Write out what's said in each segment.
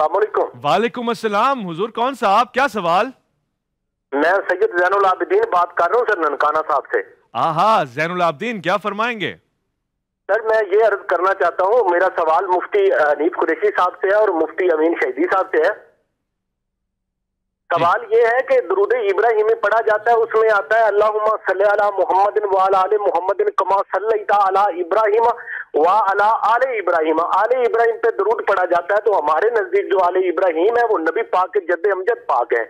वालेकुम असलम हजूर कौन सा आप क्या सवाल मैं सैयद जैनुल आबिदीन बात कर रहा हूँ सर ननकाना साहब से आहा जैनुल आबिदीन क्या फरमाएंगे सर मैं ये अर्ज करना चाहता हूँ मेरा सवाल मुफ्ती अनीब कुरेशी साहब से है और मुफ्ती अमीन शहीदी साहब से है सवाल ये है कि दरूद इब्राहिमी पढ़ा जाता है उसमें आता है अल्लाह मोहम्मद मोहम्मद कमा सल्ला इब्राहिम वाह अला आल इब्राहिम आले इब्राहिम पे दरूद पढ़ा जाता है तो हमारे नजदीक जो आले इब्राहिम है वो नबी पाक के जद अमजद पाक है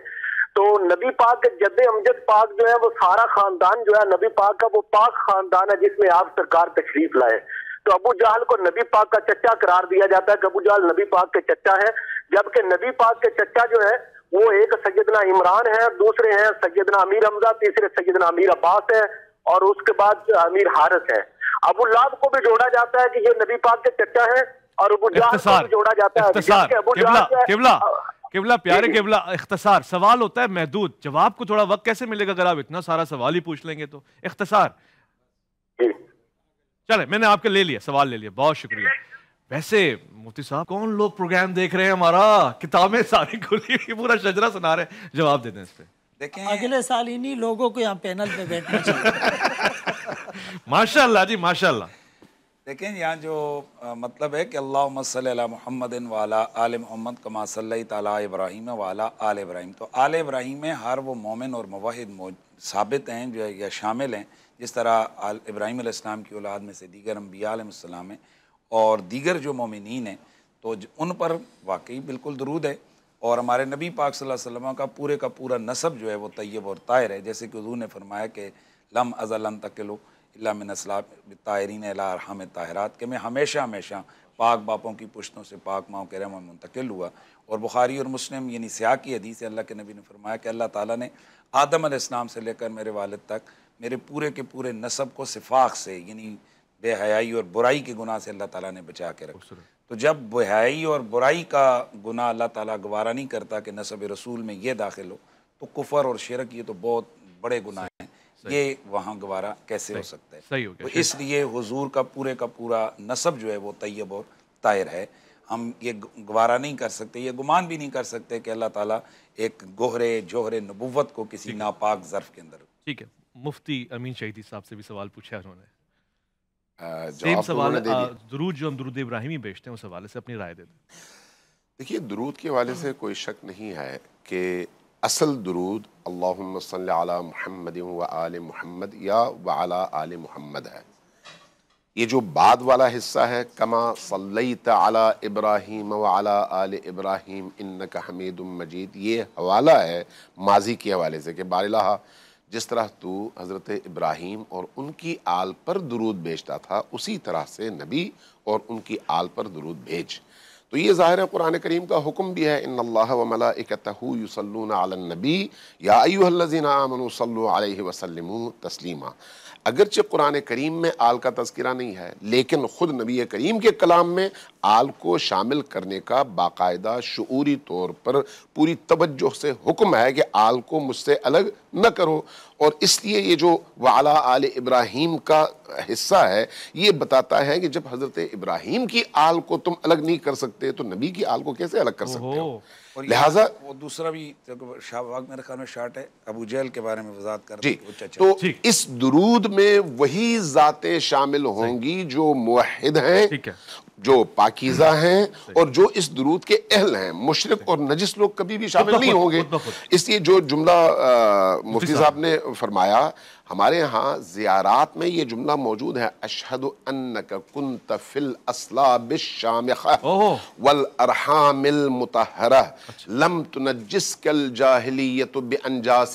तो नबी पाक के जद अमजद पाक जो है वो सारा खानदान जो है नबी पाक का वो पाक खानदान है जिसमें आप सरकार तशरीफ लाए तो अबू जहल को नबी पाक का चच्चा करार दिया जाता है कि अबू जहल नबी पाक के चच्चा है जबकि नबी पाक के चच्चा जो है वो एक सैदना इमरान है दूसरे हैं सैदना अमीर हमजा तीसरे सैदना अमीर अब्बास है और उसके बाद अमीर हारस है अबू लाभ को भी जोड़ा जाता है कि ये नबी पाक के चर्चा है और अबू को जोड़ा जाता है किबला किबला प्यारे किबला इख्तसार सवाल होता है महदूद जवाब को थोड़ा वक्त कैसे मिलेगा अगर आप इतना सारा सवाल ही पूछ लेंगे तो इख्तसार चले मैंने आपके ले लिया सवाल ले लिया बहुत शुक्रिया वैसे मोती साहब कौन लोग प्रोग्राम देख रहे हैं हमारा किताबें सारी खुली हुई पूरा शजरा सुना रहे हैं जवाब दे दें इस पर देखें अगले साल इन्हीं लोगों को यहाँ पैनल पे बैठना चाहिए माशाल्लाह जी माशाल्लाह लेकिन यहाँ जो आ, मतलब है कि अल्लाह मोहम्मद वाला आल मोहम्मद कमा सल तला इब्राहिम वाला आल इब्राहिम तो आल इब्राहिम में हर वो मोमिन और मवाहिद साबित हैं जो है या शामिल हैं जिस तरह आल इब्राहिम की औलाद में से दीगर अम्बियालाम हैं और दीगर जो मोमिन हैं तो उन पर वाकई बिल्कुल दरूद है और हमारे नबी पाक सल्लम का पूरे का पूरा नसब जो है वो तय्यब और तायर है जैसे कि हजू ने फरमाया कि लम अज़लन तकिलो तायरीन अलाहम ताहरात के मैं हमेशा हमेशा पाक बापों की पुश्तों से पाक माओ के रहम मुंतकिल हुआ और बुखारी और मुस्लिम यानी स्याह की हदीस अल्लाह के नबी ने फरमाया कि अल्लाह ताला ने आदम आसमाम से लेकर मेरे वालद तक मेरे पूरे के पूरे नसब को सिफाक से यानी बेहयाई और बुराई के गुनाह से अल्लाह ताला ने बचा के रखा तो जब बेहयाई और बुराई का गुनाह अल्लाह ताला गवारा नहीं करता कि नसब रसूल में ये दाखिल हो तो कुफर और शिरक ये तो बहुत बड़े गुनाह ये वहाँ गवारा कैसे हो सकता है सही हो गया तो इसलिए हुजूर का पूरे का पूरा नसब जो है वो तैयब और तायर है हम ये गवारा नहीं कर सकते ये गुमान भी नहीं कर सकते कि अल्लाह ताला एक गोहरे जोहरे नबुवत को किसी नापाक ज़र्फ के अंदर ठीक है मुफ्ती अमीन शहीदी साहब से भी सवाल पूछा है उन्होंने सेम सवाल दरूद जो हम दरूद इब्राहिमी बेचते हैं उस हवाले से अपनी राय दे दें देखिए दरूद के हवाले से कोई शक नहीं है कि असल दरूद अल्लाम महमद व आल महमद या व अला आल महमद है ये जो बाद वाला हिस्सा है कमा सल्लई तला इब्राहीम व अला आल इब्राहीम इन्न हमीद मजीद ये हवाला है माजी के हवाले से कि बारला जिस तरह तू हज़रत इब्राहीम और उनकी आल पर दरूद भेजता था उसी तरह से नबी और उनकी आल पर दरूद भेज तो ये ज़ाहिर है कुरान करीम का हुक्म भी है इन अल्लाह वमलाकतहूसलनबी या अयुल्लज़ीन वसलम तस्लीमा अगरचे कुरान करीम में आल का तस्करा नहीं है लेकिन ख़ुद नबी करीम के कलाम में आल को शामिल करने का बाकायदा शूरी तौर पर पूरी तवज्जो से हुक्म है कि आल को मुझसे अलग न करो और इसलिए ये जो वाला आल इब्राहिम का हिस्सा है ये बताता है कि जब हज़रत इब्राहिम की आल को तुम अलग नहीं कर सकते तो नबी की आल को कैसे अलग कर सकते हो लिहाजा वो दूसरा भी मेरे ख्याल में शार्ट है अबू जैल के बारे में वजात कर जी तो इस दरूद में वही जाते शामिल होंगी जो मुहिद हैं जो पाकिजा हम्म। हैं और जो इस दरूद के अहल हैं मुशरक और नजिस लोग कभी भी शामिल नहीं होंगे इसलिए जो जुमला मुफ्ती साहब ने फरमाया हमारे यहाँ ज़ियारात में ये जुमला मौजूद है अशहद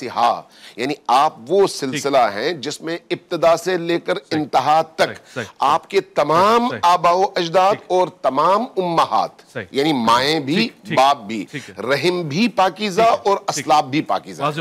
अच्छा। यानी आप वो सिलसिला हैं जिसमें इब्तदा से लेकर इंतहा तक आपके तमाम आबाओ अजदाद और तमाम उम्माहात यानी माए भी बाप भी रहम भी पाकिजा और असलाब भी पाकिजा